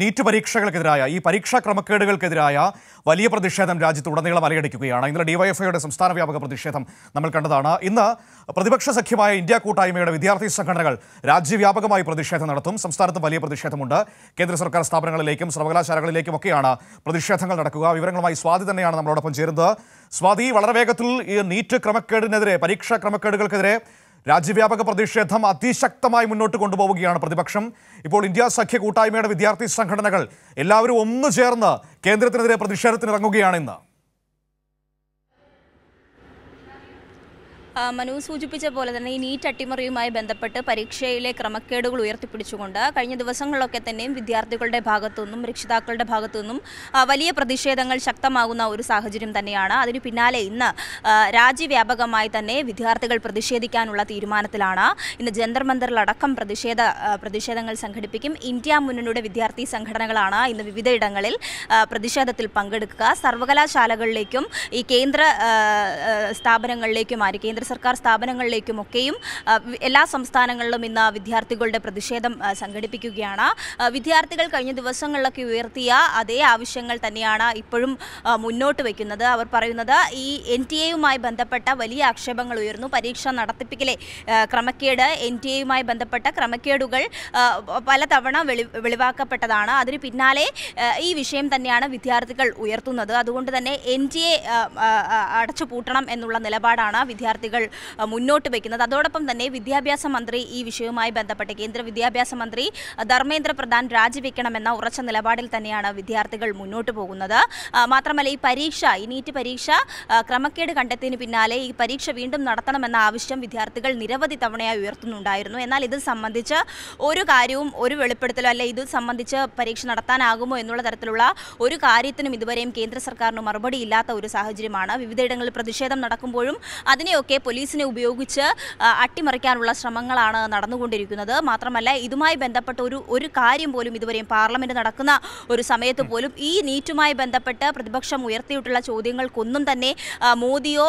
NEET പരീക്ഷകൾക്കെതിരായ ഈ പരീക്ഷാ ക്രമക്കേടുകൾക്കെതിരായ വലിയ പ്രതിഷേധം രാജ്യത്ത് ഉടനീളം അലയടിക്കുകയാണ് ഇന്നലെ ഡിവൈഎഫ്ഐയുടെ സംസ്ഥാന വ്യാപക പ്രതിഷേധം നമ്മൾ കണ്ടതാണ് ഇന്ന് പ്രതിപക്ഷ സഖ്യമായ ഇന്ത്യ കൂട്ടായ്മയുടെ വിദ്യാർത്ഥി സംഘടനകൾ രാജ്യവ്യാപകമായി പ്രതിഷേധം നടത്തും സംസ്ഥാനത്ത് വലിയ പ്രതിഷേധമുണ്ട് കേന്ദ്ര സർക്കാർ സ്ഥാപനങ്ങളിലേക്കും സർവകലാശാലകളിലേക്കുമൊക്കെയാണ് പ്രതിഷേധങ്ങൾ നടക്കുക വിവരങ്ങളുമായി സ്വാതി തന്നെയാണ് നമ്മളോടൊപ്പം ചേരുന്നത് സ്വാതി വളരെ വേഗത്തിൽ ഈ നീറ്റ് ക്രമക്കേടിനെതിരെ പരീക്ഷാ ക്രമക്കേടുകൾക്കെതിരെ രാജ്യവ്യാപക പ്രതിഷേധം അതിശക്തമായി മുന്നോട്ട് കൊണ്ടുപോവുകയാണ് പ്രതിപക്ഷം ഇപ്പോൾ ഇന്ത്യ സഖ്യ കൂട്ടായ്മയുടെ വിദ്യാർത്ഥി സംഘടനകൾ എല്ലാവരും ഒന്നു ചേർന്ന് കേന്ദ്രത്തിനെതിരെ പ്രതിഷേധത്തിനിറങ്ങുകയാണ് ഇന്ന് മനു സൂചിപ്പിച്ച പോലെ തന്നെ ഈ നീറ്റ് അട്ടിമറിയുമായി ബന്ധപ്പെട്ട് പരീക്ഷയിലെ ക്രമക്കേടുകൾ ഉയർത്തിപ്പിടിച്ചുകൊണ്ട് കഴിഞ്ഞ ദിവസങ്ങളിലൊക്കെ തന്നെയും വിദ്യാർത്ഥികളുടെ ഭാഗത്തുനിന്നും രക്ഷിതാക്കളുടെ ഭാഗത്തുനിന്നും വലിയ പ്രതിഷേധങ്ങൾ ശക്തമാകുന്ന ഒരു സാഹചര്യം തന്നെയാണ് അതിന് പിന്നാലെ ഇന്ന് രാജ്യവ്യാപകമായി തന്നെ വിദ്യാർത്ഥികൾ പ്രതിഷേധിക്കാനുള്ള തീരുമാനത്തിലാണ് ഇന്ന് ജന്തർ മന്ദറിലടക്കം പ്രതിഷേധ പ്രതിഷേധങ്ങൾ സംഘടിപ്പിക്കും ഇന്ത്യ മുന്നണിയുടെ വിദ്യാർത്ഥി സംഘടനകളാണ് ഇന്ന് വിവിധയിടങ്ങളിൽ പ്രതിഷേധത്തിൽ പങ്കെടുക്കുക സർവകലാശാലകളിലേക്കും ഈ കേന്ദ്ര സ്ഥാപനങ്ങളിലേക്കുമായിരിക്കും കേന്ദ്ര സർക്കാർ സ്ഥാപനങ്ങളിലേക്കുമൊക്കെയും എല്ലാ സംസ്ഥാനങ്ങളിലും ഇന്ന് വിദ്യാർത്ഥികളുടെ പ്രതിഷേധം സംഘടിപ്പിക്കുകയാണ് വിദ്യാർത്ഥികൾ കഴിഞ്ഞ ദിവസങ്ങളിലൊക്കെ ഉയർത്തിയ അതേ ആവശ്യങ്ങൾ തന്നെയാണ് ഇപ്പോഴും മുന്നോട്ട് വയ്ക്കുന്നത് അവർ പറയുന്നത് ഈ എൻ ടി എയുമായി ബന്ധപ്പെട്ട വലിയ ആക്ഷേപങ്ങൾ ഉയർന്നു പരീക്ഷ നടത്തിപ്പിക്കലെ ക്രമക്കേട് എൻ ടി എയുമായി ബന്ധപ്പെട്ട ക്രമക്കേടുകൾ പലതവണ വെളി വെളിവാക്കപ്പെട്ടതാണ് അതിന് പിന്നാലെ ഈ വിഷയം തന്നെയാണ് വിദ്യാർത്ഥികൾ ഉയർത്തുന്നത് അതുകൊണ്ട് തന്നെ എൻ ടി എ അടച്ചുപൂട്ടണം എന്നുള്ള നിലപാടാണ് വിദ്യാർത്ഥികൾ പദ്ധതികൾ മുന്നോട്ട് വയ്ക്കുന്നത് അതോടൊപ്പം തന്നെ വിദ്യാഭ്യാസ മന്ത്രി ഈ വിഷയവുമായി ബന്ധപ്പെട്ട് കേന്ദ്ര വിദ്യാഭ്യാസ മന്ത്രി ധർമ്മേന്ദ്ര പ്രധാൻ രാജിവെക്കണമെന്ന ഉറച്ച നിലപാടിൽ തന്നെയാണ് വിദ്യാർത്ഥികൾ മുന്നോട്ട് പോകുന്നത് മാത്രമല്ല ഈ പരീക്ഷ ഈ നീറ്റ് പരീക്ഷ ക്രമക്കേട് കണ്ടെത്തിയതിന് പിന്നാലെ ഈ പരീക്ഷ വീണ്ടും നടത്തണമെന്ന ആവശ്യം വിദ്യാർത്ഥികൾ നിരവധി തവണയായി ഉയർത്തുന്നുണ്ടായിരുന്നു എന്നാൽ ഇത് സംബന്ധിച്ച് ഒരു കാര്യവും ഒരു വെളിപ്പെടുത്തലോ അല്ലെ ഇത് സംബന്ധിച്ച് പരീക്ഷ നടത്താനാകുമോ എന്നുള്ള തരത്തിലുള്ള ഒരു കാര്യത്തിനും ഇതുവരെയും കേന്ദ്ര സർക്കാരിന് മറുപടി ഇല്ലാത്ത ഒരു സാഹചര്യമാണ് വിവിധയിടങ്ങളിൽ പ്രതിഷേധം നടക്കുമ്പോഴും അതിനെയൊക്കെ പോലീസിനെ ഉപയോഗിച്ച് അട്ടിമറിക്കാനുള്ള ശ്രമങ്ങളാണ് നടന്നുകൊണ്ടിരിക്കുന്നത് മാത്രമല്ല ഇതുമായി ബന്ധപ്പെട്ട ഒരു ഒരു കാര്യം പോലും ഇതുവരെയും പാർലമെന്റ് നടക്കുന്ന ഒരു സമയത്ത് പോലും ഈ നീറ്റുമായി ബന്ധപ്പെട്ട് പ്രതിപക്ഷം ഉയർത്തിയിട്ടുള്ള ചോദ്യങ്ങൾക്കൊന്നും തന്നെ മോദിയോ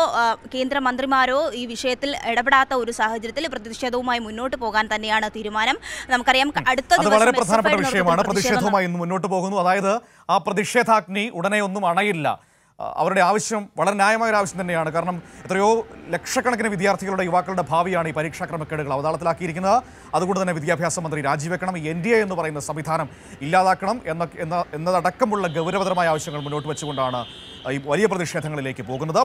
കേന്ദ്രമന്ത്രിമാരോ ഈ വിഷയത്തിൽ ഇടപെടാത്ത ഒരു സാഹചര്യത്തിൽ പ്രതിഷേധവുമായി മുന്നോട്ട് പോകാൻ തന്നെയാണ് തീരുമാനം നമുക്കറിയാം അടുത്ത വളരെ പ്രധാനപ്പെട്ട വിഷയമാണ് പ്രതിഷേധവുമായി ഇന്ന് മുന്നോട്ട് പോകുന്നു അതായത് ആ പ്രതിഷേധാഗ്നി ഉടനെ ഒന്നും അണയില്ല അവരുടെ ആവശ്യം വളരെ ന്യായമായ ഒരു ആവശ്യം തന്നെയാണ് കാരണം എത്രയോ ലക്ഷക്കണക്കിന് വിദ്യാർത്ഥികളുടെ യുവാക്കളുടെ ഭാവിയാണ് ഈ പരീക്ഷാ ക്രമക്കേടുകൾ അവതാളത്തിലാക്കിയിരിക്കുന്നത് അതുകൊണ്ട് തന്നെ വിദ്യാഭ്യാസ മന്ത്രി രാജിവെക്കണം എൻ ഡി എ എന്ന് പറയുന്ന സംവിധാനം ഇല്ലാതാക്കണം എന്ന എന്നതടക്കമുള്ള ഗൗരവതരമായ ആവശ്യങ്ങൾ മുന്നോട്ട് വെച്ചുകൊണ്ടാണ് ഈ വലിയ പ്രതിഷേധങ്ങളിലേക്ക് പോകുന്നത്